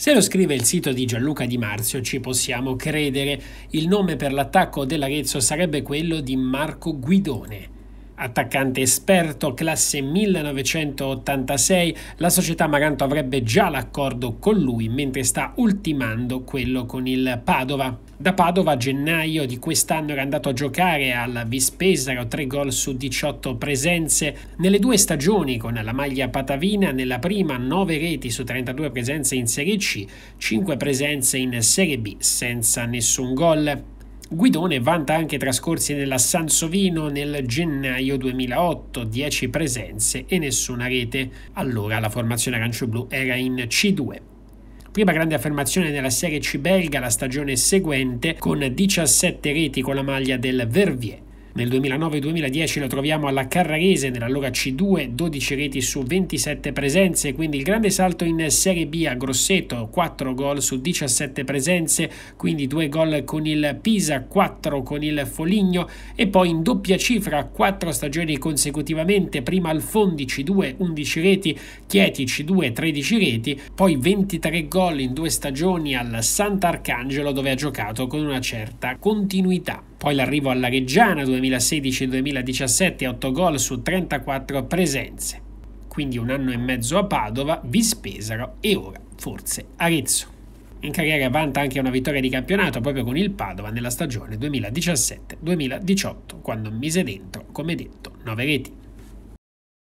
Se lo scrive il sito di Gianluca Di Marzio ci possiamo credere, il nome per l'attacco dell'Arezzo sarebbe quello di Marco Guidone. Attaccante esperto, classe 1986, la società Maranto avrebbe già l'accordo con lui mentre sta ultimando quello con il Padova. Da Padova a gennaio di quest'anno era andato a giocare alla Vispesaro, 3 gol su 18 presenze. Nelle due stagioni con la maglia patavina, nella prima 9 reti su 32 presenze in Serie C, 5 presenze in Serie B senza nessun gol. Guidone vanta anche trascorsi nella Sansovino nel gennaio 2008, 10 presenze e nessuna rete. Allora la formazione arancioblu era in C2. Prima grande affermazione nella Serie C belga la stagione seguente con 17 reti con la maglia del Verviers. Nel 2009-2010 lo troviamo alla Carrarese, nell'allora C2, 12 reti su 27 presenze, quindi il grande salto in Serie B a Grosseto, 4 gol su 17 presenze, quindi 2 gol con il Pisa, 4 con il Foligno e poi in doppia cifra 4 stagioni consecutivamente, prima al Fondi C2, 11 reti, Chieti C2, 13 reti, poi 23 gol in due stagioni al Sant'Arcangelo dove ha giocato con una certa continuità. Poi l'arrivo alla Reggiana 2016-2017 8 gol su 34 presenze. Quindi un anno e mezzo a Padova, Vispesaro e ora forse Arezzo. In carriera vanta anche una vittoria di campionato proprio con il Padova nella stagione 2017-2018, quando mise dentro, come detto, 9 reti.